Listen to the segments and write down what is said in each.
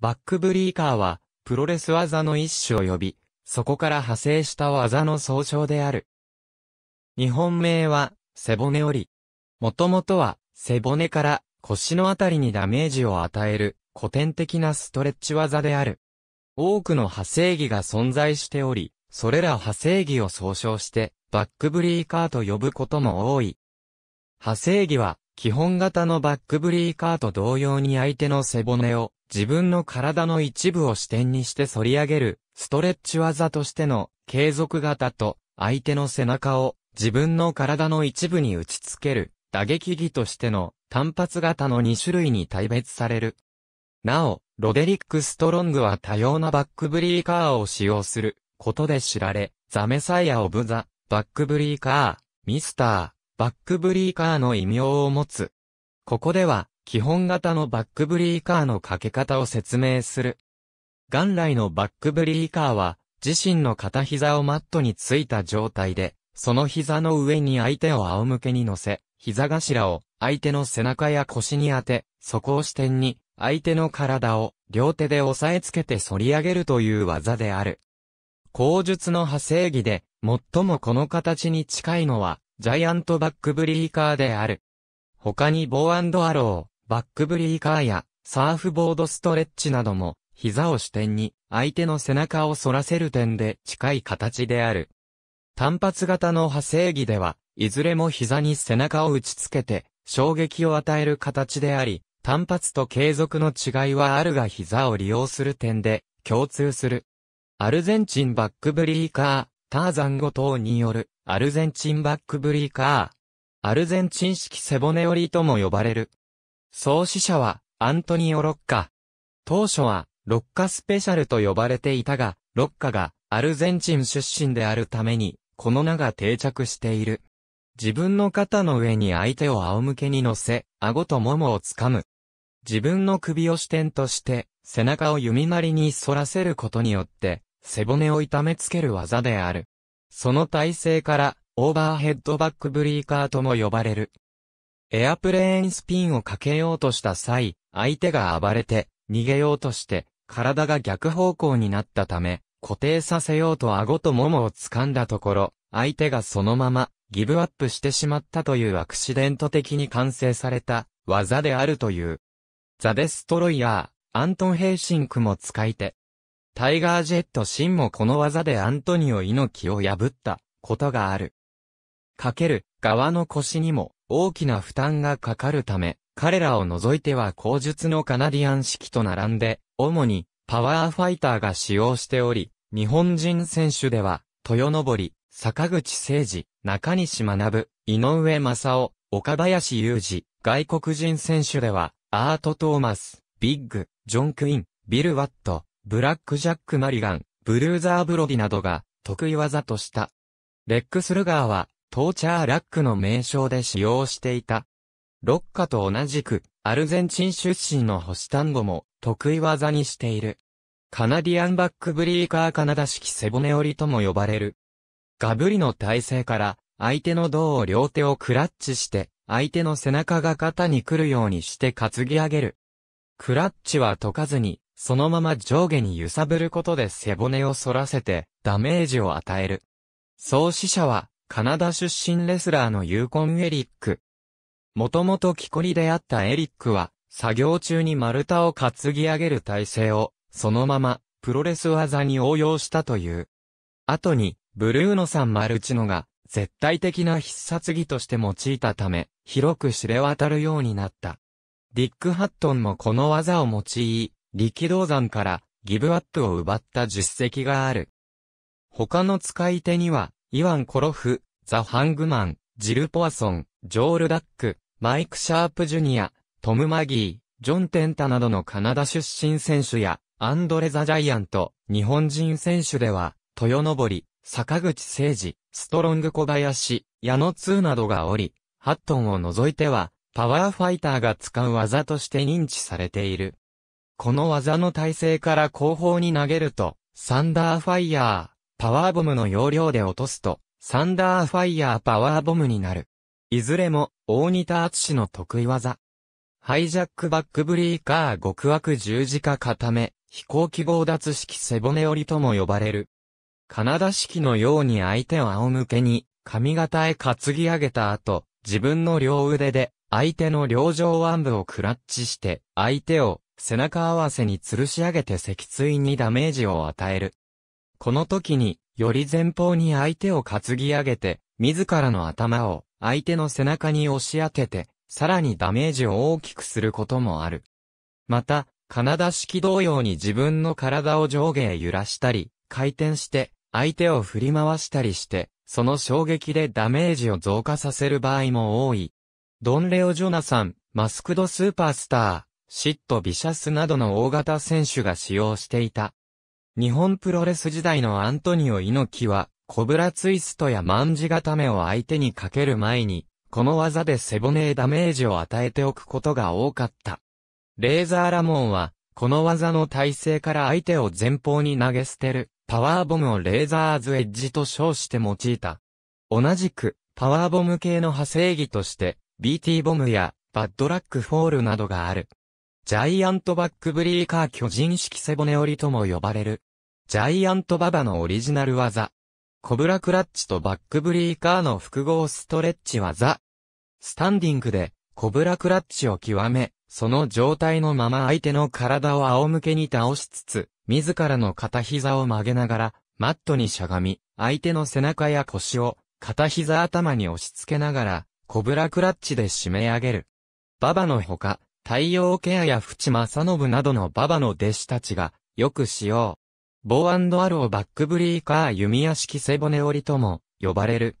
バックブリーカーは、プロレス技の一種を呼び、そこから派生した技の総称である。日本名は、背骨折り。もともとは、背骨から腰のあたりにダメージを与える古典的なストレッチ技である。多くの派生技が存在しており、それら派生技を総称して、バックブリーカーと呼ぶことも多い。派生技は、基本型のバックブリーカーと同様に相手の背骨を自分の体の一部を視点にして反り上げる、ストレッチ技としての継続型と、相手の背中を自分の体の一部に打ち付ける、打撃技としての単発型の2種類に大別される。なお、ロデリック・ストロングは多様なバックブリーカーを使用することで知られ、ザメサイア・オブ・ザ・バックブリーカー、ミスター、バックブリーカーの異名を持つ。ここでは、基本型のバックブリーカーのかけ方を説明する。元来のバックブリーカーは、自身の片膝をマットについた状態で、その膝の上に相手を仰向けに乗せ、膝頭を相手の背中や腰に当て、そこを支点に、相手の体を両手で押さえつけて反り上げるという技である。口述の派生技で、最もこの形に近いのは、ジャイアントバックブリーカーである。他にボーアロー、バックブリーカーやサーフボードストレッチなども膝を支点に相手の背中を反らせる点で近い形である。単発型の派生技では、いずれも膝に背中を打ち付けて衝撃を与える形であり、単発と継続の違いはあるが膝を利用する点で共通する。アルゼンチンバックブリーカー、ターザン5等によるアルゼンチンバックブリーカー。アルゼンチン式背骨折りとも呼ばれる。創始者は、アントニオ・ロッカ。当初は、ロッカスペシャルと呼ばれていたが、ロッカがアルゼンチン出身であるために、この名が定着している。自分の肩の上に相手を仰向けに乗せ、顎とももをつかむ。自分の首を支点として、背中を弓なりに反らせることによって、背骨を痛めつける技である。その体勢から、オーバーヘッドバックブリーカーとも呼ばれる。エアプレーンスピンをかけようとした際、相手が暴れて、逃げようとして、体が逆方向になったため、固定させようと顎とももを掴んだところ、相手がそのまま、ギブアップしてしまったというアクシデント的に完成された、技であるという。ザ・デストロイヤー、アントン・ヘイシンクも使い手。タイガー・ジェット・シンもこの技でアントニオ猪木を破ったことがある。かける側の腰にも大きな負担がかかるため、彼らを除いては口述のカナディアン式と並んで、主にパワーファイターが使用しており、日本人選手では、豊登、り、坂口誠二、中西学、井上正夫、岡林雄二、外国人選手では、アート・トーマス、ビッグ、ジョン・クイン、ビル・ワット、ブラック・ジャック・マリガン、ブルーザー・ブロディなどが、得意技とした。レックス・ルガーは、トーチャーラックの名称で使用していた。ロッカと同じく、アルゼンチン出身の星単語も得意技にしている。カナディアンバックブリーカーカナダ式背骨折りとも呼ばれる。ガブリの体勢から、相手の胴を両手をクラッチして、相手の背中が肩に来るようにして担ぎ上げる。クラッチは解かずに、そのまま上下に揺さぶることで背骨を反らせて、ダメージを与える。創始者は、カナダ出身レスラーのユーコン・エリック。もともと木こりであったエリックは、作業中に丸太を担ぎ上げる体勢を、そのまま、プロレス技に応用したという。後に、ブルーノさんマルチノが、絶対的な必殺技として用いたため、広く知れ渡るようになった。ディック・ハットンもこの技を用い、力道山からギブアップを奪った実績がある。他の使い手には、イワン・コロフ、ザ・ハングマン、ジル・ポアソン、ジョール・ダック、マイク・シャープ・ジュニア、トム・マギー、ジョン・テンタなどのカナダ出身選手や、アンドレ・ザ・ジャイアント、日本人選手では、豊登、坂口誠二、ストロング・小林、矢野通などがおり、ハットンを除いては、パワーファイターが使う技として認知されている。この技の体勢から後方に投げると、サンダーファイヤー。パワーボムの要領で落とすと、サンダーファイヤーパワーボムになる。いずれも、大仁田厚の得意技。ハイジャックバックブリーカー極悪十字架固め、飛行機強奪式背骨折りとも呼ばれる。カナダ式のように相手を仰向けに、髪型へ担ぎ上げた後、自分の両腕で、相手の両上腕部をクラッチして、相手を背中合わせに吊るし上げて脊椎にダメージを与える。この時に、より前方に相手を担ぎ上げて、自らの頭を相手の背中に押し当てて、さらにダメージを大きくすることもある。また、カナダ式同様に自分の体を上下へ揺らしたり、回転して、相手を振り回したりして、その衝撃でダメージを増加させる場合も多い。ドンレオ・ジョナサン、マスクド・スーパースター、シット・ビシャスなどの大型選手が使用していた日本プロレス時代のアントニオ猪木は、コブラツイストやンジ固めを相手にかける前に、この技で背骨へダメージを与えておくことが多かった。レーザーラモンは、この技の体勢から相手を前方に投げ捨てる、パワーボムをレーザーズエッジと称して用いた。同じく、パワーボム系の派生技として、BT ボムや、バッドラックフォールなどがある。ジャイアントバックブリーカー巨人式背骨折りとも呼ばれる。ジャイアントババのオリジナル技。コブラクラッチとバックブリーカーの複合ストレッチ技。スタンディングで、コブラクラッチを極め、その状態のまま相手の体を仰向けに倒しつつ、自らの片膝を曲げながら、マットにしゃがみ、相手の背中や腰を、片膝頭に押し付けながら、コブラクラッチで締め上げる。ババのほか、太陽ケアや淵正信などのババの弟子たちが、よく使用。ボーアローバックブリーカー弓矢式背骨折りとも呼ばれる。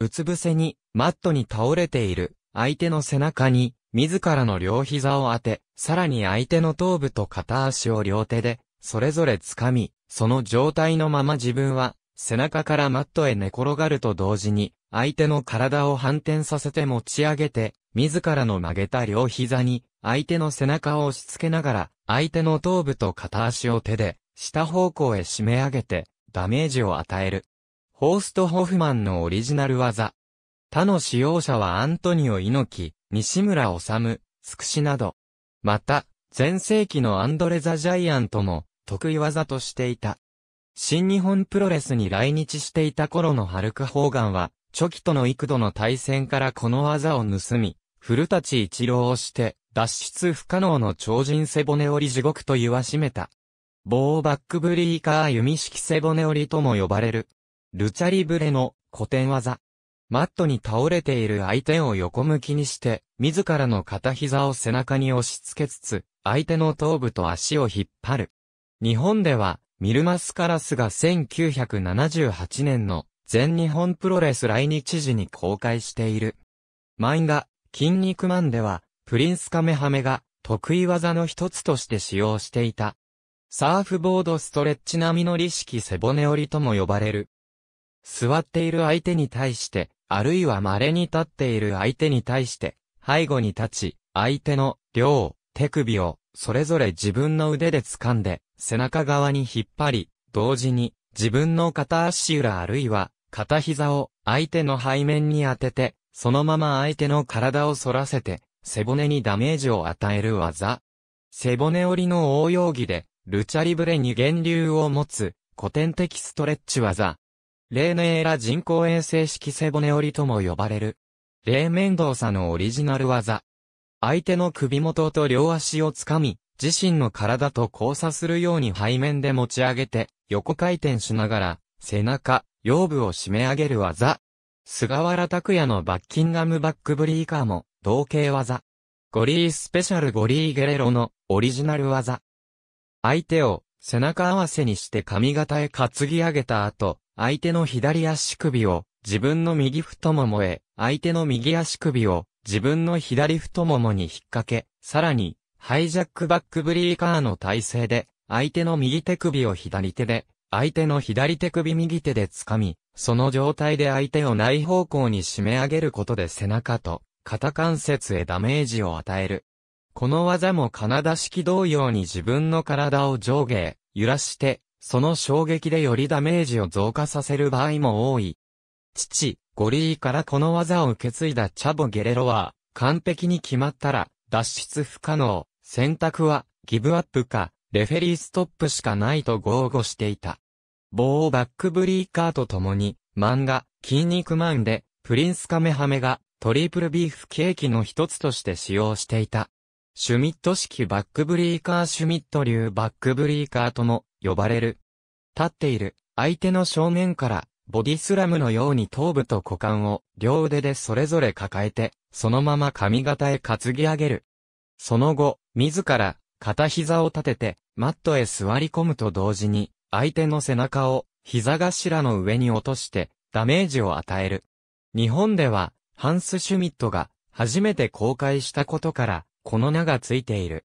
うつ伏せに、マットに倒れている、相手の背中に、自らの両膝を当て、さらに相手の頭部と片足を両手で、それぞれ掴み、その状態のまま自分は、背中からマットへ寝転がると同時に、相手の体を反転させて持ち上げて、自らの曲げた両膝に、相手の背中を押し付けながら、相手の頭部と片足を手で、下方向へ締め上げて、ダメージを与える。ホースト・ホフマンのオリジナル技。他の使用者はアントニオ猪木、西村ム、スクシなど。また、前世紀のアンドレ・ザ・ジャイアントも、得意技としていた。新日本プロレスに来日していた頃のハルク・ホーガンは、チョキとの幾度の対戦からこの技を盗み、古立一郎をして、脱出不可能の超人背骨折り地獄と言わしめた。棒バックブリーカー弓式背骨折りとも呼ばれる。ルチャリブレの古典技。マットに倒れている相手を横向きにして、自らの片膝を背中に押し付けつつ、相手の頭部と足を引っ張る。日本では、ミルマスカラスが1978年の全日本プロレス来日時に公開している。漫画、筋肉マンでは、プリンスカメハメが得意技の一つとして使用していたサーフボードストレッチ並みの利式背骨折りとも呼ばれる。座っている相手に対して、あるいは稀に立っている相手に対して、背後に立ち、相手の両手首をそれぞれ自分の腕で掴んで、背中側に引っ張り、同時に自分の片足裏あるいは片膝を相手の背面に当てて、そのまま相手の体を反らせて、背骨にダメージを与える技。背骨折りの応用技で、ルチャリブレに源流を持つ古典的ストレッチ技。レーネーラ人工衛星式背骨折りとも呼ばれる。レーメンのオリジナル技。相手の首元と両足をつかみ、自身の体と交差するように背面で持ち上げて、横回転しながら、背中、腰部を締め上げる技。菅原拓也のバッキンガムバックブリーカーも、同型技。ゴリースペシャルゴリーゲレロのオリジナル技。相手を背中合わせにして髪型へ担ぎ上げた後、相手の左足首を自分の右太ももへ、相手の右足首を自分の左太ももに引っ掛け、さらに、ハイジャックバックブリーカーの体勢で、相手の右手首を左手で、相手の左手首右手で掴み、その状態で相手を内方向に締め上げることで背中と肩関節へダメージを与える。この技もカナダ式同様に自分の体を上下、揺らして、その衝撃でよりダメージを増加させる場合も多い。父、ゴリーからこの技を受け継いだチャボ・ゲレロは、完璧に決まったら、脱出不可能、選択は、ギブアップか、レフェリーストップしかないと豪語していた。棒をバックブリーカーと共に、漫画、筋肉マンで、プリンスカメハメが、トリプルビーフケーキの一つとして使用していた。シュミット式バックブリーカーシュミット流バックブリーカーとも呼ばれる。立っている相手の正面からボディスラムのように頭部と股間を両腕でそれぞれ抱えて、そのまま髪型へ担ぎ上げる。その後、自ら片膝を立ててマットへ座り込むと同時に相手の背中を膝頭の上に落としてダメージを与える。日本ではハンス・シュミットが初めて公開したことからこの名がついている。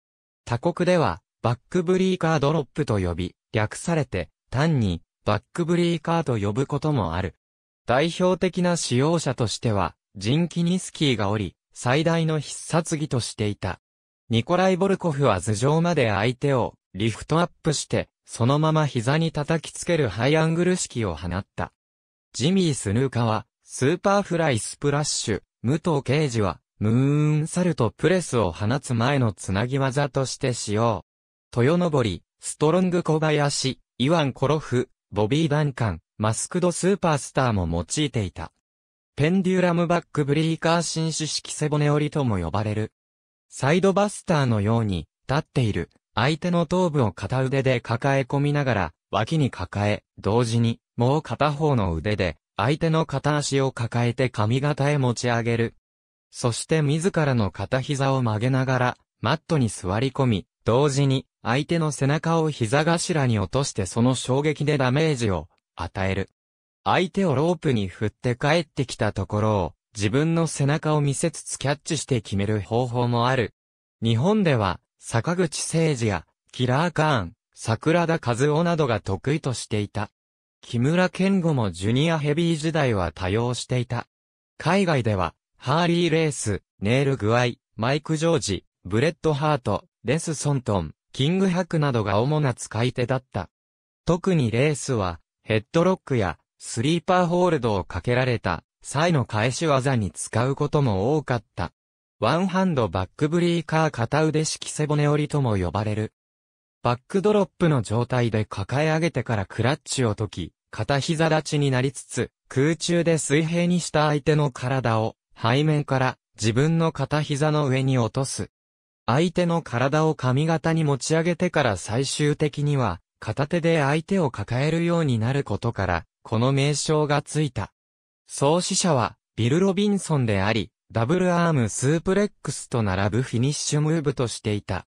他国では、バックブリーカードロップと呼び、略されて、単に、バックブリーカーと呼ぶこともある。代表的な使用者としては、ジンキニスキーがおり、最大の必殺技としていた。ニコライ・ボルコフは頭上まで相手をリフトアップして、そのまま膝に叩きつけるハイアングル式を放った。ジミー・スヌーカは、スーパーフライ・スプラッシュ、武藤敬事は、ムーンサルトプレスを放つ前のつなぎ技として使用。豊登、ストロング小林、イワン・コロフ、ボビー・ダンカン、マスクドスーパースターも用いていた。ペンデュラムバックブリーカー紳士式背骨折りとも呼ばれる。サイドバスターのように、立っている、相手の頭部を片腕で抱え込みながら、脇に抱え、同時に、もう片方の腕で、相手の片足を抱えて髪型へ持ち上げる、そして自らの片膝を曲げながら、マットに座り込み、同時に、相手の背中を膝頭に落としてその衝撃でダメージを与える。相手をロープに振って帰ってきたところを、自分の背中を見せつつキャッチして決める方法もある。日本では、坂口誠二や、キラーカーン、桜田和夫などが得意としていた。木村健吾もジュニアヘビー時代は多用していた。海外では、ハーリー・レース、ネール・グ合、イ、マイク・ジョージ、ブレッド・ハート、レス・ソントン、キング・ハクなどが主な使い手だった。特にレースは、ヘッドロックや、スリーパーホールドをかけられた、際の返し技に使うことも多かった。ワンハンドバックブリーカー片腕式背骨折りとも呼ばれる。バックドロップの状態で抱え上げてからクラッチを解き、片膝立ちになりつつ、空中で水平にした相手の体を背面から自分の片膝の上に落とす。相手の体を髪型に持ち上げてから最終的には、片手で相手を抱えるようになることから、この名称がついた。創始者は、ビル・ロビンソンであり、ダブルアームスープレックスと並ぶフィニッシュムーブとしていた。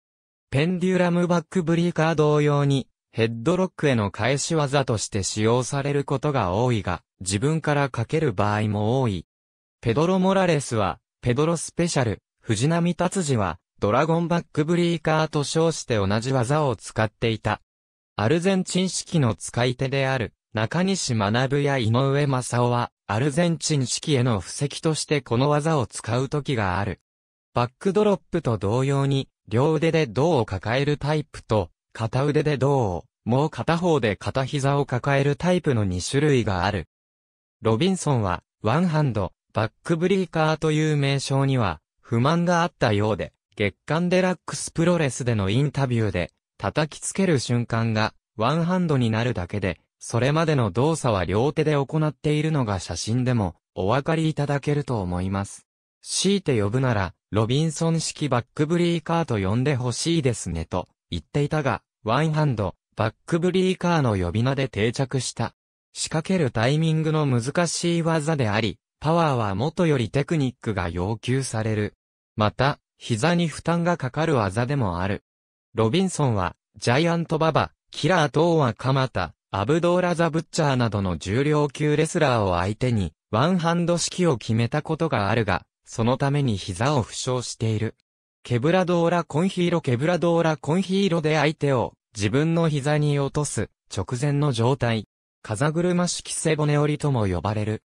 ペンデュラムバックブリーカー同様に、ヘッドロックへの返し技として使用されることが多いが、自分からかける場合も多い。ペドロ・モラレスは、ペドロスペシャル、藤波達治は、ドラゴンバックブリーカーと称して同じ技を使っていた。アルゼンチン式の使い手である、中西学や井上正夫は、アルゼンチン式への布石としてこの技を使う時がある。バックドロップと同様に、両腕で胴を抱えるタイプと、片腕で胴を、もう片方で片膝を抱えるタイプの2種類がある。ロビンソンは、ワンハンド、バックブリーカーという名称には不満があったようで、月刊デラックスプロレスでのインタビューで、叩きつける瞬間がワンハンドになるだけで、それまでの動作は両手で行っているのが写真でもお分かりいただけると思います。強いて呼ぶなら、ロビンソン式バックブリーカーと呼んでほしいですねと言っていたが、ワンハンド、バックブリーカーの呼び名で定着した。仕掛けるタイミングの難しい技であり、パワーは元よりテクニックが要求される。また、膝に負担がかかる技でもある。ロビンソンは、ジャイアントババ、キラー等は鎌田、アブドーラ・ザ・ブッチャーなどの重量級レスラーを相手に、ワンハンド式を決めたことがあるが、そのために膝を負傷している。ケブラドーラ・コンヒーロケブラドーラ・コンヒーロで相手を、自分の膝に落とす、直前の状態。風車式背骨折りとも呼ばれる。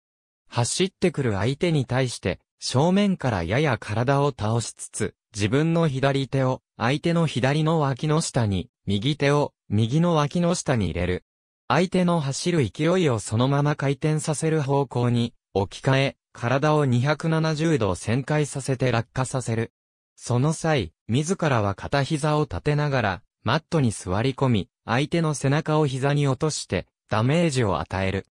走ってくる相手に対して、正面からやや体を倒しつつ、自分の左手を相手の左の脇の下に、右手を右の脇の下に入れる。相手の走る勢いをそのまま回転させる方向に置き換え、体を270度旋回させて落下させる。その際、自らは片膝を立てながら、マットに座り込み、相手の背中を膝に落として、ダメージを与える。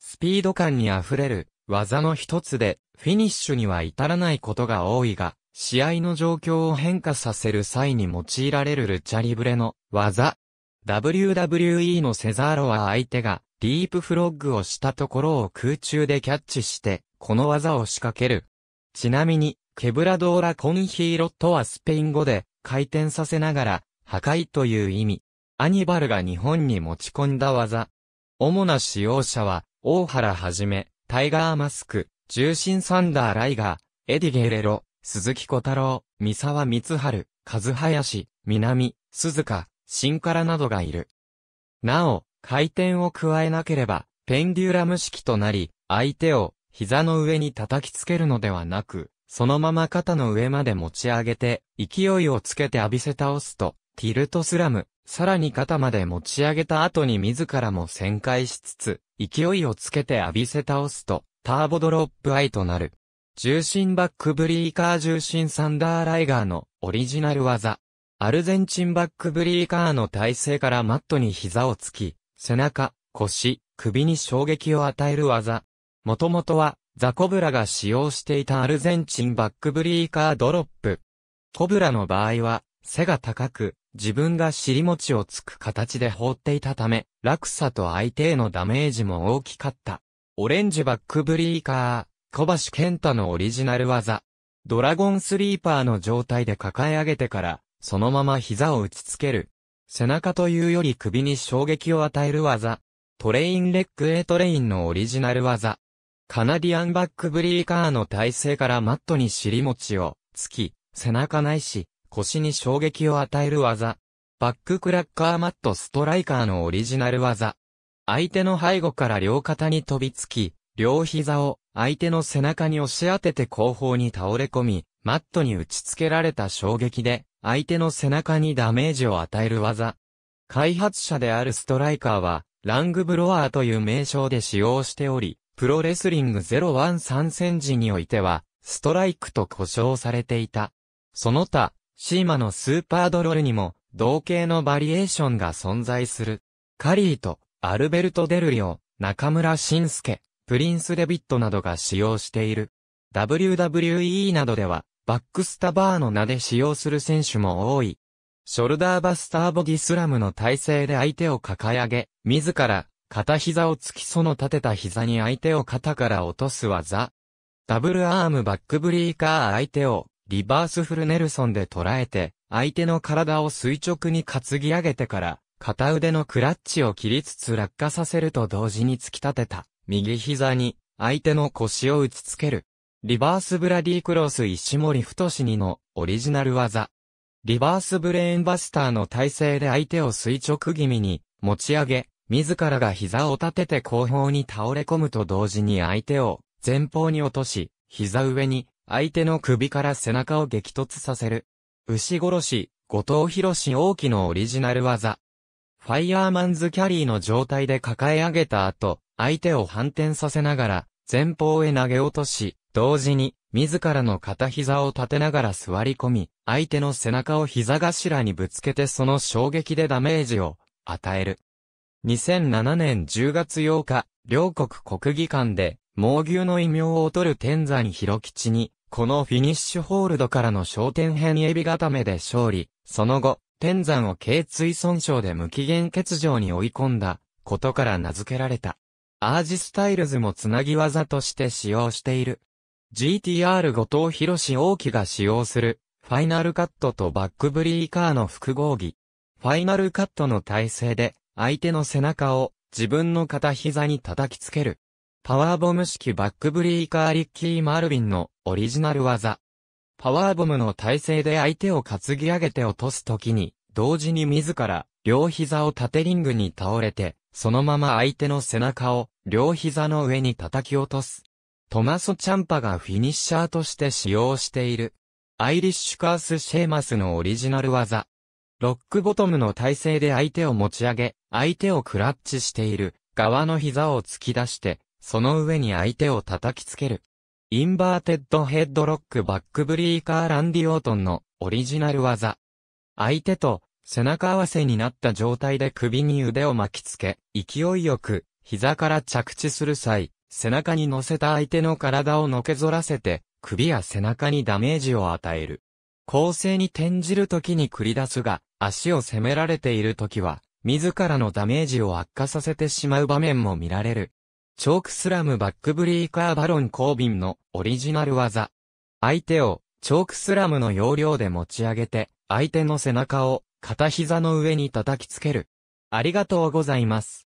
スピード感に溢れる、技の一つで、フィニッシュには至らないことが多いが、試合の状況を変化させる際に用いられるルチャリブレの技。WWE のセザーロは相手がディープフロッグをしたところを空中でキャッチして、この技を仕掛ける。ちなみに、ケブラドーラコンヒーロとはスペイン語で、回転させながら、破壊という意味。アニバルが日本に持ち込んだ技。主な使用者は、大原はじめ、タイガーマスク、重心サンダーライガー、エディゲレロ、鈴木小太郎、三沢光春、和林、南、鈴鹿、新からなどがいる。なお、回転を加えなければ、ペンデュラム式となり、相手を膝の上に叩きつけるのではなく、そのまま肩の上まで持ち上げて、勢いをつけて浴びせ倒すと、ティルトスラム、さらに肩まで持ち上げた後に自らも旋回しつつ、勢いをつけて浴びせ倒すと、ターボドロップアイとなる。重心バックブリーカー重心サンダーライガーのオリジナル技。アルゼンチンバックブリーカーの体勢からマットに膝をつき、背中、腰、首に衝撃を与える技。もともとは、ザコブラが使用していたアルゼンチンバックブリーカードロップ。コブラの場合は、背が高く、自分が尻餅をつく形で放っていたため、落差と相手へのダメージも大きかった。オレンジバックブリーカー、小橋健太のオリジナル技。ドラゴンスリーパーの状態で抱え上げてから、そのまま膝を打ちつける。背中というより首に衝撃を与える技。トレインレッグ A トレインのオリジナル技。カナディアンバックブリーカーの体勢からマットに尻餅を、つき、背中ないし、腰に衝撃を与える技。バッククラッカーマットストライカーのオリジナル技。相手の背後から両肩に飛びつき、両膝を相手の背中に押し当てて後方に倒れ込み、マットに打ち付けられた衝撃で、相手の背中にダメージを与える技。開発者であるストライカーは、ラングブロワーという名称で使用しており、プロレスリング013戦時においては、ストライクと呼称されていた。その他、シーマのスーパードロルにも、同型のバリエーションが存在する。カリーと、アルベルト・デルリオ、中村晋介、プリンス・デビットなどが使用している。WWE などでは、バックスタバーの名で使用する選手も多い。ショルダーバスターボディスラムの体勢で相手を抱え上げ、自ら、片膝を突きその立てた膝に相手を肩から落とす技。ダブルアームバックブリーカー相手を、リバースフルネルソンで捉えて、相手の体を垂直に担ぎ上げてから、片腕のクラッチを切りつつ落下させると同時に突き立てた、右膝に、相手の腰を打ちつける。リバースブラディクロス石森太にのオリジナル技。リバースブレーンバスターの体勢で相手を垂直気味に持ち上げ、自らが膝を立てて後方に倒れ込むと同時に相手を前方に落とし、膝上に相手の首から背中を激突させる。牛殺し、後藤博士大きのオリジナル技。ファイヤーマンズキャリーの状態で抱え上げた後、相手を反転させながら、前方へ投げ落とし、同時に、自らの片膝を立てながら座り込み、相手の背中を膝頭にぶつけてその衝撃でダメージを与える。2007年10月8日、両国国技館で、猛牛の異名を劣る天山広吉に、このフィニッシュホールドからの焦点編エビ固めで勝利、その後、天山を頸椎損傷で無期限欠場に追い込んだ、ことから名付けられた。アージスタイルズもつなぎ技として使用している。GTR 後藤博士大輝が使用する、ファイナルカットとバックブリーカーの複合技。ファイナルカットの体勢で、相手の背中を自分の片膝に叩きつける。パワーボム式バックブリーカーリッキー・マルビンのオリジナル技。パワーボムの体勢で相手を担ぎ上げて落とすときに、同時に自ら両膝を縦リングに倒れて、そのまま相手の背中を両膝の上に叩き落とす。トマソ・チャンパがフィニッシャーとして使用している。アイリッシュカース・シェーマスのオリジナル技。ロックボトムの体勢で相手を持ち上げ、相手をクラッチしている側の膝を突き出して、その上に相手を叩きつける。インバーテッドヘッドロックバックブリーカーランディ・オートンのオリジナル技。相手と背中合わせになった状態で首に腕を巻きつけ、勢いよく膝から着地する際、背中に乗せた相手の体をのけぞらせて、首や背中にダメージを与える。構成に転じる時に繰り出すが、足を攻められている時は、自らのダメージを悪化させてしまう場面も見られる。チョークスラムバックブリーカーバロン・コービンのオリジナル技。相手をチョークスラムの要領で持ち上げて、相手の背中を片膝の上に叩きつける。ありがとうございます。